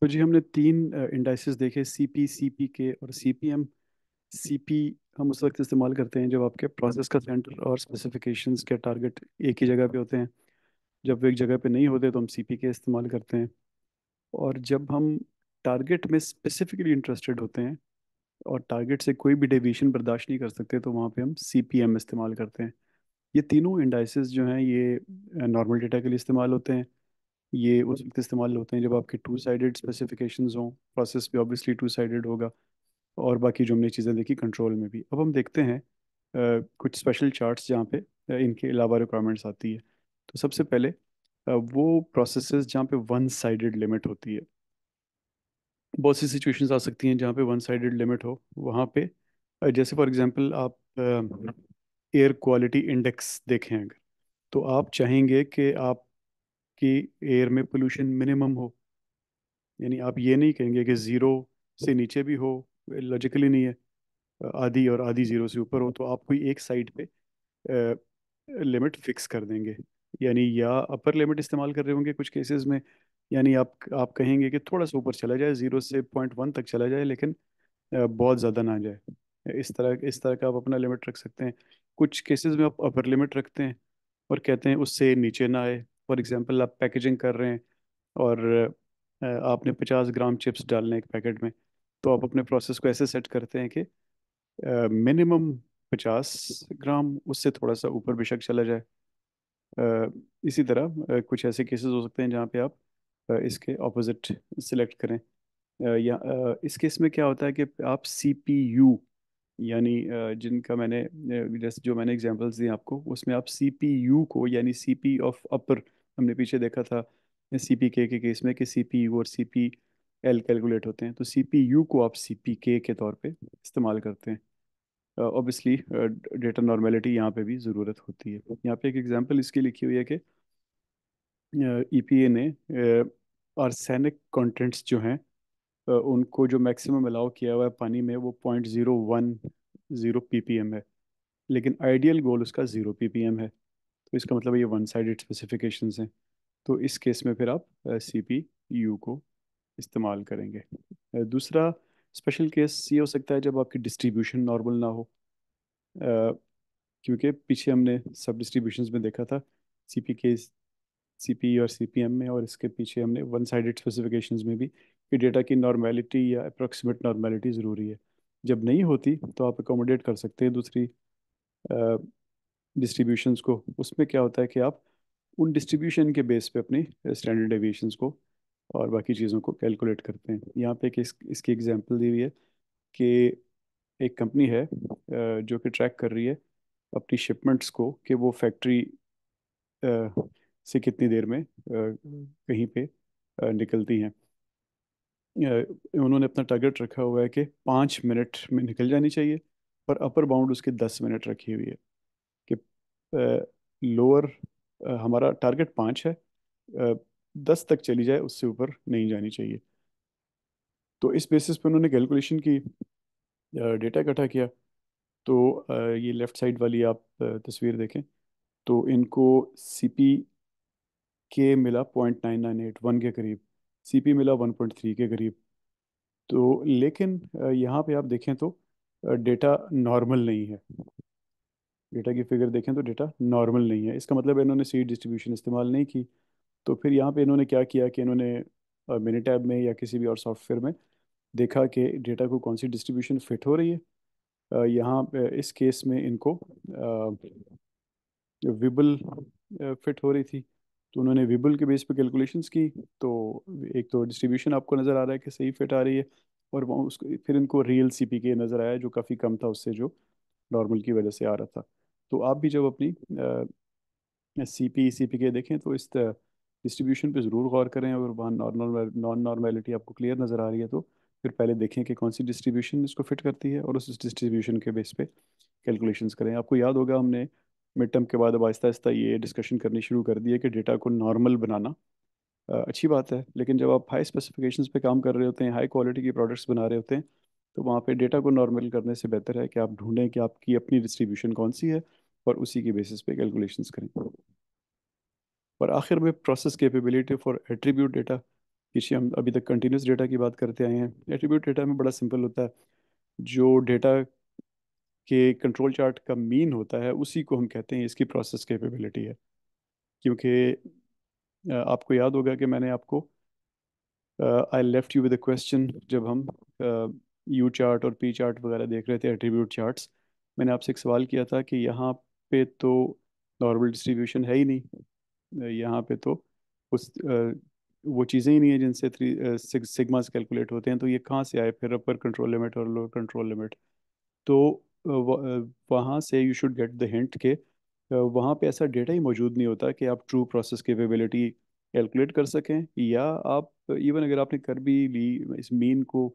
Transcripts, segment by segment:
तो जी हमने तीन इंडाइसेस देखे C P C P K और C P M C P हम उस वक्त इस्तेमाल करते हैं जब आपके प्रोसेस का सेंटर और स्पेसिफिकेशन के टारगेट एक ही जगह पे होते हैं जब वो एक जगह पे नहीं होते तो हम सी पी के इस्तेमाल करते हैं और जब हम टारगेट में स्पेसिफिकली इंटरेस्टेड होते हैं और टारगेट से कोई भी डेविएशन बर्दाश्त नहीं कर सकते तो वहाँ पे हम सी पी एम इस्तेमाल करते हैं ये तीनों इंडाइसिस जो हैं ये नॉर्मल डेटा के लिए इस्तेमाल होते हैं ये उस वक्त इस्तेमाल होते हैं जब आपके टू साइडेड स्पेसिफिकेशंस हों प्रोसेस भी ऑब्वियसली टू साइडेड होगा और बाकी जो हमने चीज़ें देखी कंट्रोल में भी अब हम देखते हैं आ, कुछ स्पेशल चार्ट्स जहाँ पे इनके अलावा रिक्वायरमेंट्स आती है तो सबसे पहले आ, वो प्रोसेस जहाँ पे वन साइडेड लिमिट होती है बहुत सी सिचुएशंस आ सकती हैं जहाँ पे वन साइडेड लिमिट हो वहाँ पे जैसे फॉर एग्जांपल आप एयर क्वालिटी इंडेक्स देखें अगर तो आप चाहेंगे कि आप कि एयर में पोल्यूशन मिनिमम हो यानी आप ये नहीं कहेंगे कि ज़ीरो से नीचे भी हो लॉजिकली नहीं है आधी और आधी ज़ीरो से ऊपर हो तो आप कोई एक साइड पे लिमिट फिक्स कर देंगे यानी या अपर लिमिट इस्तेमाल कर रहे होंगे कुछ केसेस में यानी आप आप कहेंगे कि थोड़ा सा ऊपर चला जाए ज़ीरो से पॉइंट वन तक चला जाए लेकिन बहुत ज़्यादा ना जाए इस तरह इस तरह का आप अपना लिमिट रख सकते हैं कुछ केसेस में आप अपर लिमिट रखते हैं और कहते हैं उससे नीचे ना आए फॉर एग्जांपल आप पैकेजिंग कर रहे हैं और आपने 50 ग्राम चिप्स डालने एक पैकेट में तो आप अपने प्रोसेस को ऐसे सेट करते हैं कि मिनिमम पचास ग्राम उससे थोड़ा सा ऊपर बेशक चला जाए इसी तरह कुछ ऐसे केसेस हो सकते हैं जहाँ पे आप इसके ऑपोजिट सेलेक्ट करें या इस केस में क्या होता है कि आप सी पी यू यानी जिनका मैंने जैसे जो मैंने एग्जांपल्स दिए आपको उसमें आप सीपीयू को यानी सीपी ऑफ अपर हमने पीछे देखा था सीपीके के केस में कि सीपीयू और सीपी एल कैलकुलेट होते हैं तो सीपीयू को आप सीपीके के तौर पे इस्तेमाल करते हैं ऑब्वियसली डेटा नॉर्मेलिटी यहाँ पे भी ज़रूरत होती है यहाँ पे एक एग्जाम्पल इसकी लिखी हुई है कि ई e ने आर्सेनिक कॉन्टेंट्स जो हैं उनको जो मैक्सिमम अलाउ किया हुआ है पानी में वो point zero one zero P है लेकिन आइडियल गोल उसका ज़ीरो पी है तो इसका मतलब ये वन साइड स्पेसिफिकेशन हैं तो इस केस में फिर आप सी पी यू को इस्तेमाल करेंगे दूसरा स्पेशल केस ये हो सकता है जब आपकी डिस्ट्रीब्यूशन नॉर्मल ना हो क्योंकि पीछे हमने सब डिस्ट्रीब्यूशन में देखा था सी पी के सी पी और सी पी एम में और इसके पीछे हमने वन साइड स्पेसिफिकेशन में भी कि डेटा की नॉर्मेलिटी या अप्रोक्सीमेट नॉर्मेलिटी ज़रूरी है जब नहीं होती तो आप एकोमोडेट कर सकते हैं दूसरी डिस्ट्रीब्यूशन को उसमें क्या होता है कि आप उन डिस्ट्रीब्यूशन के बेस पे अपनी स्टैंडर्ड एविएशंस को और बाकी चीज़ों को कैलकुलेट करते हैं यहाँ पे एक इस, इसकी एग्जांपल दी हुई है कि एक कंपनी है जो कि ट्रैक कर रही है अपनी शिपमेंट्स को कि वो फैक्ट्री से कितनी देर में कहीं पे निकलती हैं उन्होंने अपना टारगेट रखा हुआ है कि पाँच मिनट में निकल जानी चाहिए पर अपर बाउंड उसके दस मिनट रखी हुई है कि लोअर हमारा टारगेट पाँच है दस तक चली जाए उससे ऊपर नहीं जानी चाहिए तो इस बेसिस पे उन्होंने कैलकुलेशन की डेटा इकट्ठा किया तो ये लेफ़्ट साइड वाली आप तस्वीर देखें तो इनको सी पी के मिला point nine nine eight one के करीब सीपी मिला 1.3 के करीब तो लेकिन यहाँ पे आप देखें तो डेटा नॉर्मल नहीं है डेटा की फिगर देखें तो डेटा नॉर्मल नहीं है इसका मतलब इन्होंने सीट डिस्ट्रीब्यूशन इस्तेमाल नहीं की तो फिर यहाँ पे इन्होंने क्या किया कि इन्होंने मिनी टैब में या किसी भी और सॉफ्टवेयर में देखा कि डेटा को कौन सी डिस्ट्रीब्यूशन फिट हो रही है यहाँ इस केस में इनको विबल फिट हो रही थी तो उन्होंने विबुल के बेस पे कैलकुलेशंस की तो एक तो डिस्ट्रीब्यूशन आपको नज़र आ रहा है कि सही फिट आ रही है और उसको फिर इनको रियल सी पी के नज़र आया जो काफ़ी कम था उससे जो नॉर्मल की वजह से आ रहा था तो आप भी जब अपनी सी पी सी पी के देखें तो इस डिस्ट्रीब्यूशन पे ज़रूर गौर करें अगर वहाँ नॉर्मल नॉन नॉर्मेलिटी आपको क्लियर नज़र आ रही है तो फिर पहले देखें कि कौन सी डिस्ट्रीब्यूशन इसको फिट करती है और उस डिस्ट्रीब्यूशन के बेस पे कैलकुलेशंस करें आपको याद होगा हमने मिड टर्म के बाद अब आहिस्ता आहिस्ता ये डिस्कशन करनी शुरू कर दी है कि डेटा को नॉर्मल बनाना अच्छी बात है लेकिन जब आप हाई स्पेसिफिकेशंस पे काम कर रहे होते हैं हाई क्वालिटी के प्रोडक्ट्स बना रहे होते हैं तो वहाँ पे डेटा को नॉर्मल करने से बेहतर है कि आप ढूंढें कि आपकी अपनी डिस्ट्रीब्यूशन कौन सी है और उसी के बेसिस पे कैलकुलेशन करें और आखिर में process capability for attribute data किसी हम अभी तक कंटिन्यूस डेटा की बात करते आए हैं एट्रीब्यूट डेटा में बड़ा सिंपल होता है जो डेटा कि कंट्रोल चार्ट का मीन होता है उसी को हम कहते हैं इसकी प्रोसेस कैपेबिलिटी है क्योंकि आपको याद होगा कि मैंने आपको I left you with question जब हम यू uh, चार्ट और पी चार्ट वगैरह देख रहे थे एट्रीब्यूट चार्ट्स मैंने आपसे एक सवाल किया था कि यहाँ पे तो नॉर्मल डिस्ट्रीब्यूशन है ही नहीं यहाँ पे तो उस uh, वो चीज़ें ही नहीं है जिनसे थ्री सिग्मास कैलकुलेट होते हैं तो ये कहाँ से आए फिर अपर कंट्रोल लिमिट और लोअर कंट्रोल लिमिट तो वहाँ से you should get the hint के वहाँ पे ऐसा डेटा ही मौजूद नहीं होता कि आप ट्रू प्रोसेस केपेबिलिटी कैलकुलेट कर सकें या आप इवन अगर आपने कर भी ली इस मीन को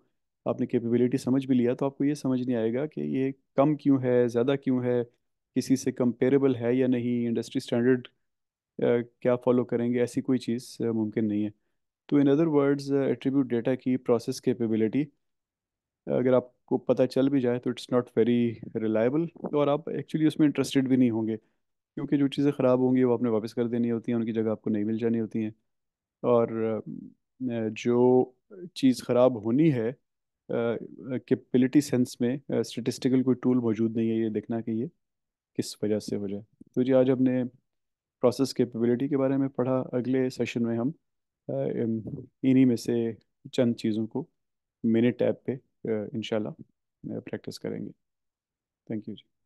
आपने कैपेबिलिटी समझ भी लिया तो आपको ये समझ नहीं आएगा कि ये कम क्यों है ज़्यादा क्यों है किसी से कंपेरेबल है या नहीं इंडस्ट्री स्टैंडर्ड क्या फॉलो करेंगे ऐसी कोई चीज़ मुमकिन नहीं है तो in other words attribute data की प्रोसेस केपेबिलिटी अगर आपको पता चल भी जाए तो इट्स नॉट वेरी रिलायबल और आप एक्चुअली उसमें इंटरेस्टेड भी नहीं होंगे क्योंकि जो चीज़ें ख़राब होंगी वो आपने वापस कर देनी होती हैं उनकी जगह आपको नहीं मिल जानी होती हैं और जो चीज़ ख़राब होनी है कैपेबिलिटी सेंस में स्टेटिस्टिकल कोई टूल मौजूद नहीं है ये देखना कि ये किस वजह से हो जाए तो जी आज हमने प्रोसेस कैपेबिलिटी के बारे में पढ़ा अगले सेशन में हम इन्हीं में से चंद चीज़ों को मिनी टैब पे इनशाला uh, प्रैक्टिस uh, करेंगे थैंक यू जी